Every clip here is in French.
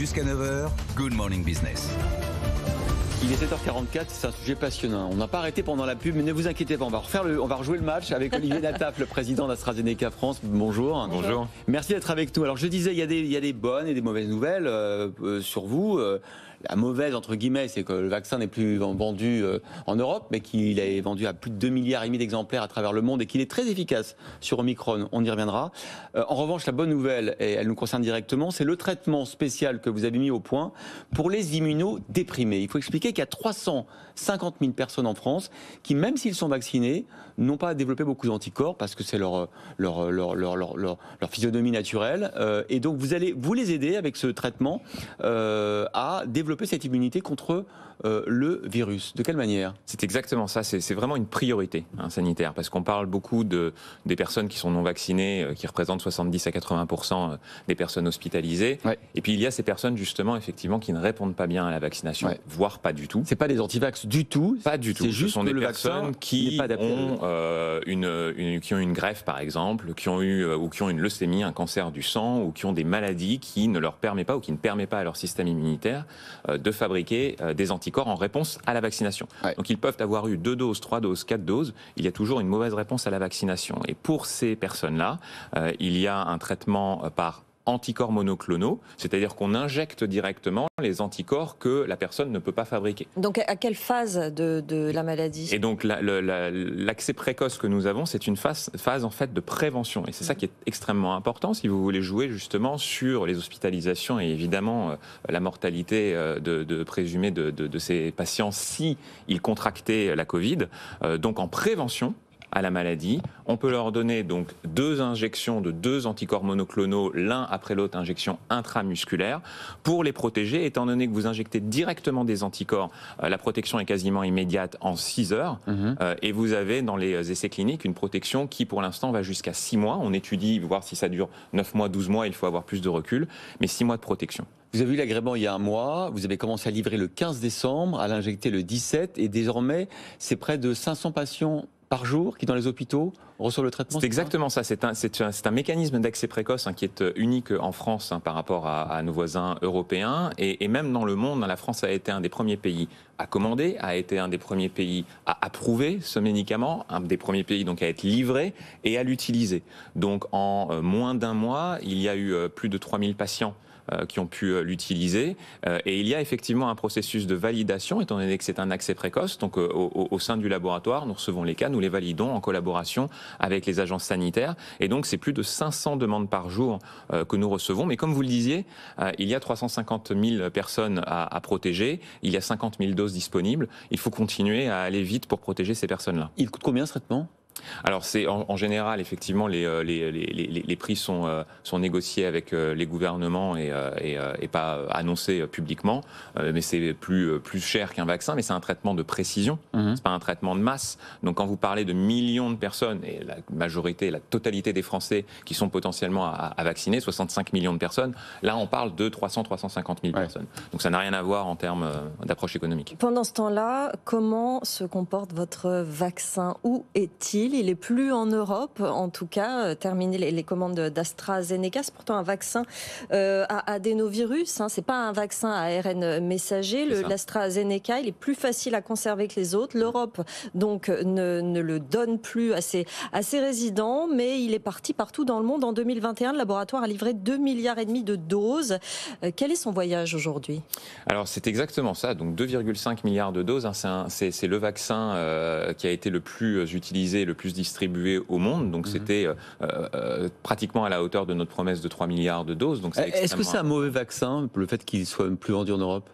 Jusqu'à 9h, Good Morning Business. Il est 7h44, c'est un sujet passionnant. On n'a pas arrêté pendant la pub, mais ne vous inquiétez pas, on va, refaire le, on va rejouer le match avec Olivier Nataf, le président d'AstraZeneca France. Bonjour. Bonjour. Merci d'être avec nous. Alors je disais, il y, a des, y des bonnes et des mauvaises nouvelles euh, euh, sur vous. Euh, la mauvaise, entre guillemets, c'est que le vaccin n'est plus vendu euh, en Europe, mais qu'il est vendu à plus de 2 milliards et demi d'exemplaires à travers le monde et qu'il est très efficace sur Omicron. On y reviendra. Euh, en revanche, la bonne nouvelle, et elle nous concerne directement, c'est le traitement spécial que vous avez mis au point pour les immunodéprimés. Il faut expliquer qu'il y a 350 000 personnes en France qui, même s'ils sont vaccinés, n'ont pas développé beaucoup d'anticorps parce que c'est leur leur, leur, physionomie naturelle. Euh, et donc, vous allez vous les aider avec ce traitement à développer développer cette immunité contre euh, le virus De quelle manière C'est exactement ça, c'est vraiment une priorité hein, sanitaire, parce qu'on parle beaucoup de, des personnes qui sont non vaccinées, euh, qui représentent 70 à 80 euh, des personnes hospitalisées. Et puis il y a ces personnes justement, effectivement, qui ne répondent pas bien à la vaccination, voire pas du tout. C'est pas des antivax du tout. Pas du tout. Juste Ce sont des personnes qui ont une, qui ont une greffe par exemple, qui ont eu ou qui ont une leucémie, un cancer du sang, ou qui ont des maladies qui ne leur permet pas ou qui ne permet pas à leur système immunitaire euh, de fabriquer euh, des anticorps en réponse à la vaccination. Donc ils peuvent avoir eu deux doses, trois doses, quatre doses. Il y a toujours une mauvaise réponse à la vaccination. Et pour ces personnes-là, euh, il y a un traitement par anticorps monoclonaux, c'est-à-dire qu'on injecte directement les anticorps que la personne ne peut pas fabriquer. Donc à quelle phase de, la maladie Et donc l'accès précoce que nous avons, c'est une phase, phase en fait de prévention. Et c'est ça qui est extrêmement important si vous voulez jouer justement sur les hospitalisations et évidemment euh, la mortalité euh, de, de, présumée de, ces patients si ils contractaient la Covid. Euh, donc en prévention, à la maladie. On peut leur donner donc deux injections de deux anticorps monoclonaux, l'un après l'autre, injection intramusculaire, pour les protéger, étant donné que vous injectez directement des anticorps, euh, la protection est quasiment immédiate en 6 heures, mhm. euh, et vous avez dans les euh, essais cliniques une protection qui pour l'instant va jusqu'à 6 mois. On étudie, voir si ça dure 9 mois, 12 mois, il faut avoir plus de recul, mais 6 mois de protection. Vous avez eu l'agrément il y a un mois, vous avez commencé à livrer le 15 décembre, à l'injecter le 17, et désormais, c'est près de 500 patients par jour qui, dans les hôpitaux, le traitement. C'est exactement ça. C'est un, un, mécanisme d'accès précoce hein, qui est euh, unique en France hein, par rapport à, à, nos voisins européens et, et, même dans le monde. Hein, la France a été un des premiers pays à commander, a été un des premiers pays à approuver ce médicament, un des premiers pays donc à être livré et à l'utiliser. Donc en euh, moins d'un mois, il y a eu euh, plus de 3000 patients qui ont pu l'utiliser. Et il y a effectivement un processus de validation, étant donné que c'est un accès précoce. Donc, au, au, sein du laboratoire, nous recevons les cas, nous les validons en collaboration avec les agences sanitaires. Et donc, c'est plus de 500 demandes par jour euh, que nous recevons. Mais comme vous le disiez, euh, il y a 350 000 personnes à, à, protéger, il y a 50 000 doses disponibles. Il faut continuer à aller vite pour protéger ces personnes-là. Il coûte combien ce traitement alors c'est en, général effectivement euh, les, les, les, les prix sont, euh, sont, négociés avec euh, les gouvernements et, et, pas annoncés publiquement, mais c'est plus, plus cher qu'un vaccin, mais c'est un traitement de précision, mhm. c'est pas un traitement de masse. Donc quand vous parlez de millions de personnes et la majorité, la totalité des Français qui sont potentiellement à, vacciner, 65 millions de personnes, là on parle de 300-350 000 personnes. Donc ça n'a rien à voir en termes d'approche économique. Pendant ce temps-là, comment se comporte votre vaccin Où est-il il est plus en Europe, en tout cas, euh, terminer les, commandes d'AstraZeneca. C'est pourtant un vaccin euh, à adénovirus, hein. Ce n'est pas un vaccin à ARN messager. L'AstraZeneca, il est plus facile à conserver que les autres. L'Europe, donc, ne, le donne plus à ses, résidents, mais il est parti partout dans le monde. En 2021, le laboratoire a livré 2 milliards et demi de doses. Euh, quel est son voyage aujourd'hui Alors, c'est exactement ça. Donc, 2,5 milliards de doses, hein. c'est le vaccin qui a été le plus utilisé, le plus distribué au monde. Donc mhm. c'était euh, euh, pratiquement à la hauteur de notre promesse de 3 milliards de doses. Euh, est-ce que c'est un mauvais vaccin, le fait qu'il soit plus vendu en Europe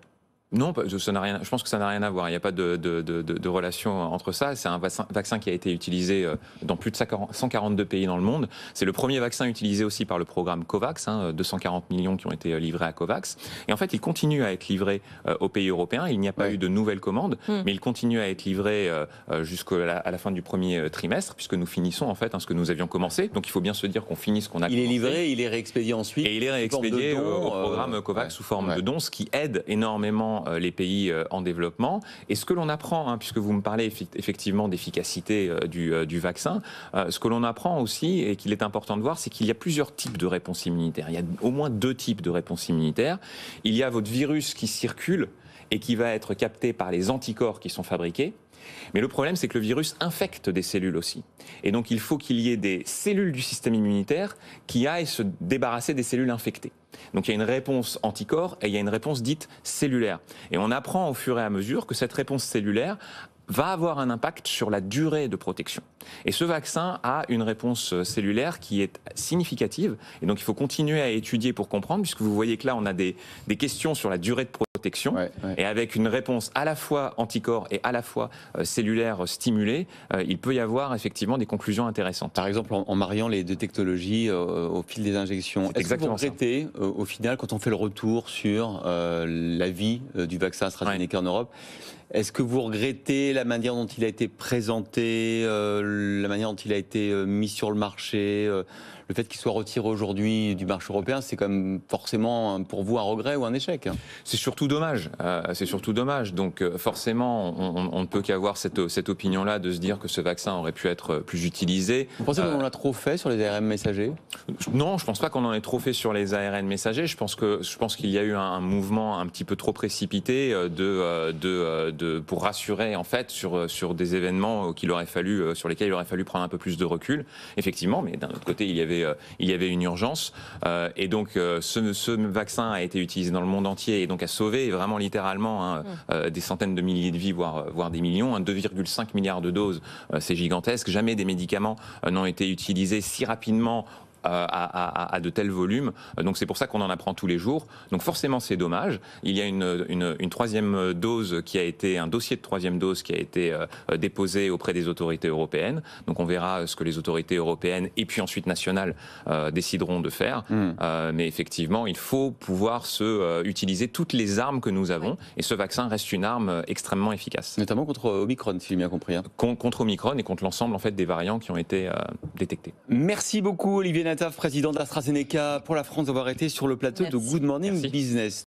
non, rien, je pense que ça n'a rien à voir. Il n'y a pas de, de, relation entre ça. C'est un vaccin qui a été utilisé euh, dans plus de 142 pays dans le monde. C'est le premier vaccin utilisé aussi par le programme COVAX, 240 hein, euh, millions qui ont été euh, livrés à COVAX. Et en fait, il continue à être livré aux pays européens. Il n'y a pas eu de nouvelles commandes, hmm. mais il continue à être livré jusqu'à la, fin du premier trimestre, puisque nous finissons en fait hein, ce que nous avions commencé. Donc il faut bien se dire qu'on finit ce qu'on a commencé. Il est livré, il est réexpédié ensuite. Et il est réexpédié au programme COVAX sous forme de dons, ce qui aide énormément euh, les pays euh, en développement. Et ce que l'on apprend, hein, puisque vous me parlez effectivement d'efficacité euh, du, du, vaccin, ce que l'on apprend aussi, et qu'il est important de voir, c'est qu'il y a plusieurs types de réponses immunitaires. Il y a au moins deux types de réponses immunitaires. Il y a votre virus qui circule et qui va être capté par les anticorps qui sont fabriqués mais le problème, c'est que le virus infecte des cellules aussi. Et donc, il faut qu'il y ait des cellules du système immunitaire qui aillent se débarrasser des cellules infectées. Donc il y a une réponse anticorps et il y a une réponse dite cellulaire. Et on apprend au fur et à mesure que cette réponse cellulaire va avoir un impact sur la durée de protection. Et ce vaccin a une réponse euh, cellulaire qui est significative. Et donc il faut continuer à étudier pour comprendre, puisque vous voyez que là, on a des, questions sur la durée de protection protection et avec une réponse à la fois anticorps et à la fois euh, cellulaire euh, stimulée, euh, il peut y avoir effectivement des conclusions intéressantes. Par exemple, en, mariant les deux technologies au fil des injections, est-ce que vous regrettez au final quand on fait le retour sur la vie du vaccin AstraZeneca en Europe est-ce que vous regrettez la manière dont il a été présenté, la manière dont il a été mis sur le marché, le fait qu'il soit retiré aujourd'hui du marché européen, c'est quand même forcément pour vous un regret ou un échec C'est surtout dommage. Euh, c'est surtout dommage. Donc euh, forcément, on ne peut qu'avoir cette, cette opinion-là de se dire que ce vaccin aurait pu être euh, plus utilisé. Vous pensez qu'on en a trop fait sur les ARN messagers Non, je ne pense pas qu'on en ait trop fait sur les ARN messagers. Je pense que je pense qu'il y a eu un, mouvement un petit peu trop précipité de, pour rassurer en fait sur sur des événements qu'il aurait fallu sur lesquels il aurait fallu prendre un peu plus de recul. Effectivement, mais d'un autre côté, il y avait il y avait une urgence et donc ce, ce vaccin a été utilisé dans le monde entier et donc a sauvé et vraiment littéralement, hein, hum. euh, des centaines de milliers de vies, voire, voire des millions. Un hein. 2,5 milliards de doses, euh, c'est gigantesque. Jamais des médicaments euh, n'ont été utilisés si rapidement euh, à, de tels volumes. Euh, donc c'est pour ça qu'on en apprend tous les jours. Donc forcément c'est dommage. Il y a une, une, troisième dose qui a été, un dossier de troisième dose qui a été euh, déposé auprès des autorités européennes. Donc on verra ce que les autorités européennes et puis ensuite nationales décideront de faire. Hmm. mais effectivement, il faut pouvoir se, utiliser toutes les armes que nous avons. Et ce vaccin reste une arme extrêmement efficace. Notamment contre Omicron, si j'ai bien compris. Hein. contre Omicron et contre l'ensemble en fait, des variants qui ont été détectés. Merci beaucoup Olivier Nadeau président d'AstraZeneca pour la France, d'avoir été sur le plateau de Good Morning Business.